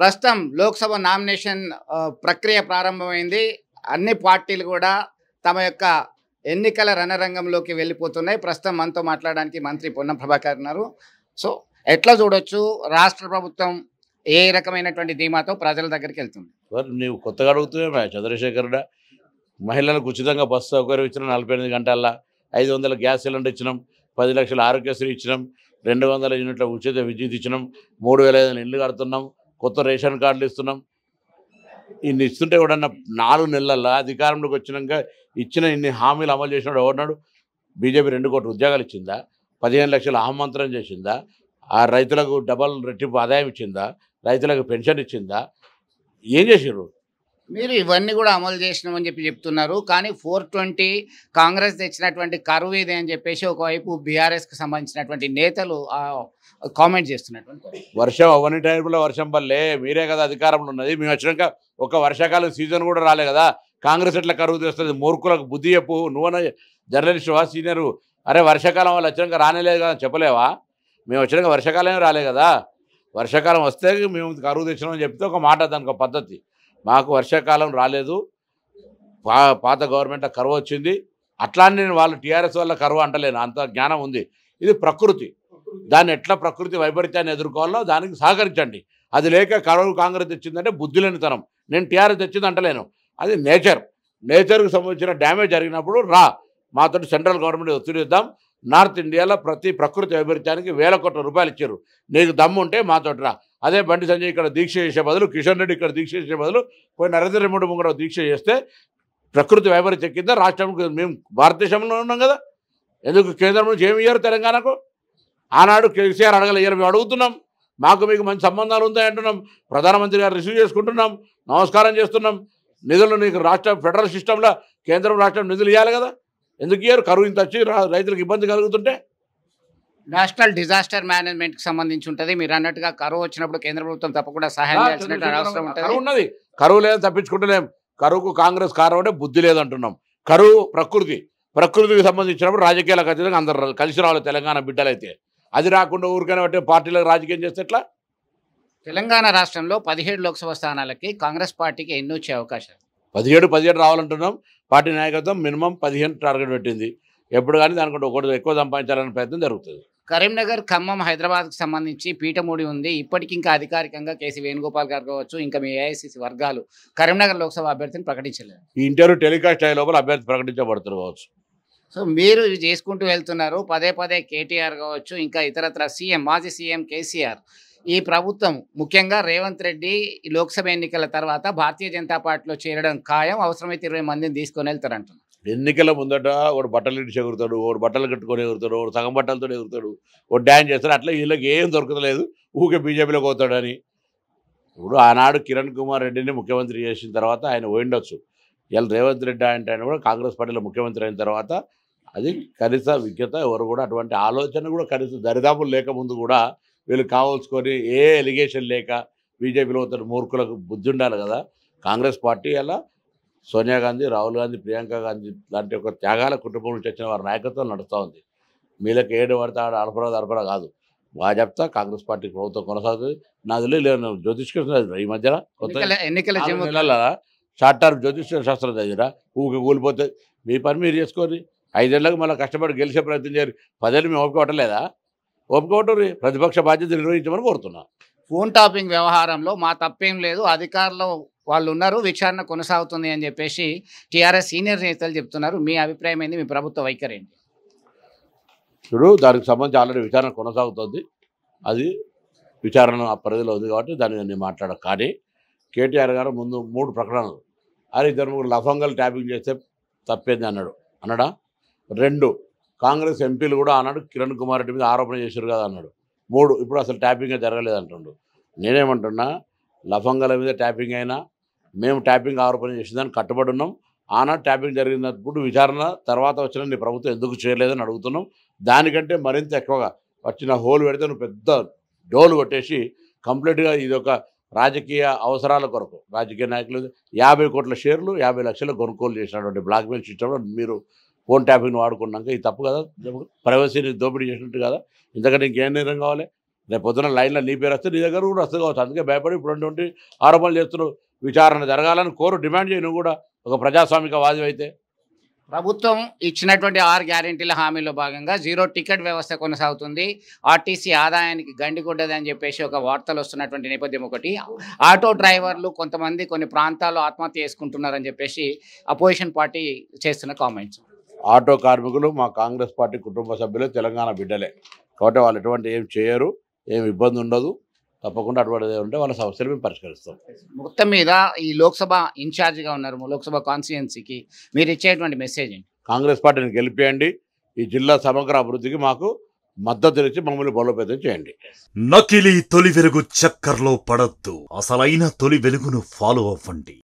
ప్రస్తుతం లోక్సభ నామినేషన్ ప్రక్రియ ప్రారంభమైంది అన్ని పార్టీలు కూడా తమ యొక్క ఎన్నికల రణరంగంలోకి వెళ్ళిపోతున్నాయి ప్రస్తుతం మనతో మాట్లాడడానికి మంత్రి పొన్న ప్రభాకర్ ఉన్నారు సో ఎట్లా చూడొచ్చు రాష్ట్ర ప్రభుత్వం ఏ రకమైనటువంటి ధీమాతో ప్రజల దగ్గరికి వెళ్తుంది నీవు కొత్తగా అడుగుతున్నావు చంద్రశేఖరుడ మహిళలకు ఉచితంగా బస్సు సౌకర్యం ఇచ్చినాం నలభై ఎనిమిది గంటల ఐదు వందల గ్యాస్ సిలిండర్ ఇచ్చినాం పది లక్షల ఆరోగ్యశ్రీ ఇచ్చినాం రెండు వందల యూనిట్ల ఉచిత విద్యుత్ ఇచ్చినాం మూడు వేల ఐదు వందల ఇళ్ళు కడుతున్నాం కొత్త రేషన్ కార్డులు ఇస్తున్నాం ఇన్ని ఇస్తుంటే ఎవడన్నా నాలుగు నెలల్లో అధికారంలోకి వచ్చినాక ఇచ్చిన ఇన్ని హామీలు అమలు చేసినాడు ఎవడన్నాడు బీజేపీ రెండు కోట్ల ఉద్యోగాలు ఇచ్చిందా పదిహేను లక్షలు ఆహ్మంత్రం చేసిందా ఆ రైతులకు డబల్ రెట్టింపు ఆదాయం ఇచ్చిందా రైతులకు పెన్షన్ ఇచ్చిందా ఏం చేసిర్రు మీరు ఇవన్నీ కూడా అమలు చేసినామని చెప్పి చెప్తున్నారు కానీ ఫోర్ ట్వంటీ కాంగ్రెస్ తెచ్చినటువంటి కరువు ఇదే అని చెప్పేసి ఒకవైపు బీఆర్ఎస్కి సంబంధించినటువంటి నేతలు కామెంట్ చేస్తున్నటువంటి వర్షం అవన్నీ టైంలో వర్షం వల్లే మీరే కదా అధికారంలో ఉన్నది మేము వచ్చినాక ఒక వర్షాకాలం సీజన్ కూడా రాలే కదా కాంగ్రెస్ ఎట్లా కరువు తెస్తుంది మూర్ఖులకు బుద్ధి చెప్పు నువ్వన వా సీనియర్ అరే వర్షాకాలం వాళ్ళు వచ్చినాక రానేలేదు కదా చెప్పలేవా మేము వచ్చినాక వర్షాకాలం రాలే కదా వర్షాకాలం వస్తే మేము కరువు తెచ్చినామని చెప్తే ఒక మాట దానికి పద్ధతి మాకు వర్షాకాలం రాలేదు పా పాత గవర్నమెంట్ కరువు వచ్చింది అట్లానే నేను వాళ్ళు టీఆర్ఎస్ వల్ల కరువు అంటలేను అంత జ్ఞానం ఉంది ఇది ప్రకృతి దాన్ని ఎట్లా ప్రకృతి వైపరీత్యాన్ని ఎదుర్కోవాలో దానికి సహకరించండి అది లేక కరువు కాంగ్రెస్ తెచ్చిందంటే బుద్ధి లేనితనం నేను టీఆర్ఎస్ తెచ్చింది అంటలేను అది నేచర్ నేచర్కి సంబంధించిన డ్యామేజ్ జరిగినప్పుడు రా మాతో సెంట్రల్ గవర్నమెంట్ ఒత్తిడి ఇద్దాం నార్త్ ఇండియాలో ప్రతి ప్రకృతి వైపరీత్యానికి వేల కోట్ల రూపాయలు ఇచ్చారు నీకు దమ్ము ఉంటే మాతో రా అదే బండి సంజయ్ ఇక్కడ దీక్ష చేసే బదులు కిషన్ రెడ్డి ఇక్కడ దీక్ష చేసే బదులు పోయి నరేంద్ర మోడీ ముంగడ దీక్ష చేస్తే ప్రకృతి వైపరీత్యం కింద రాష్ట్రం మేము భారతదేశంలో ఉన్నాం కదా ఎందుకు కేంద్రం నుంచి ఏమి ఇయ్యారు తెలంగాణకు ఆనాడు కేసీఆర్ అడగలే ఇయ్యారు మేము అడుగుతున్నాం మాకు మీకు మంచి సంబంధాలు ఉంటాయి అంటున్నాం ప్రధానమంత్రి గారు రిసీవ్ చేసుకుంటున్నాం నమస్కారం చేస్తున్నాం నిధులు నీకు రాష్ట్ర ఫెడరల్ సిస్టంలో కేంద్రం రాష్ట్రం నిధులు ఇవ్వాలి కదా ఎందుకు ఇయ్యారు కరువు ఇంత వచ్చి రైతులకు ఇబ్బంది కలుగుతుంటే నేషనల్ డిజాస్టర్ మేనేజ్మెంట్ కి సంబంధించి ఉంటది మీరు అన్నట్టుగా కరువు వచ్చినప్పుడు కేంద్ర ప్రభుత్వం తప్పకుండా సహాయం చేయాల్సినటువంటి కరువు లేదు తప్పించుకుంటలేం కరువుకు కాంగ్రెస్ కారణం అంటే బుద్ధి లేదంటున్నాం కరువు ప్రకృతి ప్రకృతికి సంబంధించినప్పుడు రాజకీయాల ఖచ్చితంగా అందరు కలిసి రావాలి తెలంగాణ బిడ్డలైతే అది రాకుండా ఊరికైనా అంటే పార్టీలకు రాజకీయం చేస్తే ఎట్లా తెలంగాణ రాష్ట్రంలో పదిహేడు లోక్సభ స్థానాలకి కాంగ్రెస్ పార్టీకి ఎన్ని వచ్చే అవకాశాలు పదిహేడు పదిహేడు రావాలంటున్నాం పార్టీ నాయకత్వం మినిమం పదిహేను టార్గెట్ పెట్టింది ఎప్పుడు కానీ దానికంటే ఒకటి ఎక్కువ సంపాదించాలనే ప్రయత్నం జరుగుతుంది కరీంనగర్ ఖమ్మం హైదరాబాద్కు సంబంధించి పీఠమూడి ఉంది ఇప్పటికి ఇంకా అధికారికంగా కేసీ వేణుగోపాల్ గారు కావచ్చు ఇంకా మీ ఏఐసిసి వర్గాలు కరీంనగర్ లోక్సభ అభ్యర్థిని ప్రకటించలేదు ఈ ఇంటర్వ్యూ టెలికాస్ట్ అయ్యే లోపల అభ్యర్థి ప్రకటించబడుతున్నారు కావచ్చు సో మీరు ఇది చేసుకుంటూ వెళ్తున్నారు పదే పదే కేటీఆర్ కావచ్చు ఇంకా ఇతరత్ర సీఎం మాజీ సీఎం కేసీఆర్ ఈ ప్రభుత్వం ముఖ్యంగా రేవంత్ రెడ్డి లోక్సభ ఎన్నికల తర్వాత భారతీయ జనతా పార్టీలో చేరడం ఖాయం అవసరమైతే ఇరవై మందిని తీసుకొని వెళ్తారంటున్నారు ఎన్నికల ముందట ఒకడు బట్టలు ఇచ్చి ఎగురుతాడు ఒకడు బట్టలు కట్టుకొని ఎగురుతాడు ఒకడు సగం బట్టలతో ఎగురుతాడు ఒకడు డ్యాన్స్ చేస్తాడు అట్లా వీళ్ళకి ఏం దొరకలేదు ఊకే బీజేపీలోకి పోతాడని ఇప్పుడు ఆనాడు కిరణ్ కుమార్ రెడ్డిని ముఖ్యమంత్రి చేసిన తర్వాత ఆయన పోయిండొచ్చు ఇలా రేవంత్ రెడ్డి అంటే ఆయన కూడా కాంగ్రెస్ పార్టీలో ముఖ్యమంత్రి అయిన తర్వాత అది కనీస విజ్ఞత ఎవరు కూడా అటువంటి ఆలోచన కూడా కనీస దరిదాపులు లేకముందు కూడా వీళ్ళు కావాల్సుకొని ఏ ఎలిగేషన్ లేక బీజేపీలో అతను మూర్ఖులకు బుద్ధి ఉండాలి కదా కాంగ్రెస్ పార్టీ అలా సోనియా గాంధీ రాహుల్ గాంధీ ప్రియాంక గాంధీ లాంటి ఒక త్యాగాల కుటుంబం నుంచి వచ్చిన వారి నాయకత్వం నడుస్తూ ఉంది మీలకు ఏడు పడితే ఆడ అడపరా దడపరా కాదు భాజపా కాంగ్రెస్ పార్టీ ప్రభుత్వం కొనసాగుతుంది నాదిలో లేదు జ్యోతిష్ కృష్ణ ఈ మధ్యన కొత్త ఎన్నికల షార్ట్ టర్మ్ జ్యోతిష్ శాస్త్రం దగ్గర ఊకి కూలిపోతే మీ పని మీరు చేసుకొని ఐదేళ్లకు మళ్ళీ కష్టపడి గెలిచే ప్రయత్నం చేయరు పదేళ్ళు మేము ఒప్పుకోవటలేదా ఒప్పుకోవటం ప్రతిపక్ష బాధ్యత నిర్వహించమని కోరుతున్నా ఫోన్ టాపింగ్ వ్యవహారంలో మా తప్పేం లేదు అధికారులు వాళ్ళు ఉన్నారు విచారణ కొనసాగుతుంది అని చెప్పేసి టీఆర్ఎస్ సీనియర్ నేతలు చెప్తున్నారు మీ అభిప్రాయం ఏంది మీ ప్రభుత్వ వైఖరి ఏంటి ఇప్పుడు దానికి సంబంధించి ఆల్రెడీ విచారణ కొనసాగుతుంది అది విచారణ ఆ పరిధిలో ఉంది కాబట్టి దాన్ని నేను మాట్లాడ కానీ కేటీఆర్ గారు ముందు మూడు ప్రకటనలు అది ఇద్దరు ముగ్గురు లఫంగలు ట్యాపింగ్ చేస్తే తప్పేది అన్నాడు అన్నాడా రెండు కాంగ్రెస్ ఎంపీలు కూడా అన్నాడు కిరణ్ కుమార్ రెడ్డి మీద ఆరోపణ చేశారు కదా అన్నాడు మూడు ఇప్పుడు అసలు ట్యాపింగ్ జరగలేదు అంటుండు నేనేమంటున్నా లఫంగల మీద ట్యాపింగ్ అయినా మేము ట్యాపింగ్ ఆరోపణ దాన్ని కట్టుబడి ఉన్నాం ఆనాడు ట్యాపింగ్ జరిగినప్పుడు విచారణ తర్వాత వచ్చిన నీ ప్రభుత్వం ఎందుకు చేయలేదని అడుగుతున్నాం దానికంటే మరింత ఎక్కువగా వచ్చిన హోల్ పెడితే నువ్వు పెద్ద డోలు కొట్టేసి కంప్లీట్గా ఇది ఒక రాజకీయ అవసరాల కొరకు రాజకీయ నాయకులు యాభై కోట్ల షేర్లు యాభై లక్షల కొనుగోలు చేసినటువంటి బ్లాక్ మెయిల్ సిస్టంలో మీరు ఫోన్ ట్యాపింగ్ని వాడుకున్నాక ఇది తప్పు కదా ప్రైవసీని దోపిడీ చేసినట్టు కదా ఇంతకంటే ఇంకేం నిర్ణయం కావాలి రేపు పొద్దున లైన్లో నీ పేరు వస్తే నీ దగ్గర కూడా వస్తుంది కావచ్చు అందుకే భయపడి ఇప్పుడు ఆరోపణలు చేస్తున్నారు విచారణ జరగాలని కోరు డిమాండ్ చేయను కూడా ఒక ప్రజాస్వామిక వాది అయితే ప్రభుత్వం ఇచ్చినటువంటి ఆరు గ్యారెంటీల హామీలో భాగంగా జీరో టికెట్ వ్యవస్థ కొనసాగుతుంది ఆర్టీసీ ఆదాయానికి గండిగుడ్డది అని చెప్పేసి ఒక వార్తలు వస్తున్నటువంటి నేపథ్యం ఒకటి ఆటో డ్రైవర్లు కొంతమంది కొన్ని ప్రాంతాల్లో ఆత్మహత్య చేసుకుంటున్నారని చెప్పేసి అపోజిషన్ పార్టీ చేస్తున్న కామెంట్స్ ఆటో కార్మికులు మా కాంగ్రెస్ పార్టీ కుటుంబ సభ్యులు తెలంగాణ బిడ్డలే కాబట్టి వాళ్ళు ఎటువంటి ఏం చేయరు ఏమి ఇబ్బంది ఉండదు తప్పకుండా అటువంటి ఉంటే వాళ్ళ సమస్యలు మేము పరిష్కరిస్తాం మొత్తం మీద ఈ లోక్సభ ఇన్ఛార్జ్గా ఉన్నారు లోక్సభ కాన్స్టిట్యున్సీకి మీరు ఇచ్చేటువంటి మెసేజ్ కాంగ్రెస్ పార్టీని గెలిపేయండి ఈ జిల్లా సమగ్ర అభివృద్ధికి మాకు మద్దతు ఇచ్చి మమ్మల్ని బలోపేతం చేయండి నకిలీ తొలి వెలుగు చక్కర్లో పడద్దు అసలైన తొలి వెలుగును ఫాలో అవ్వండి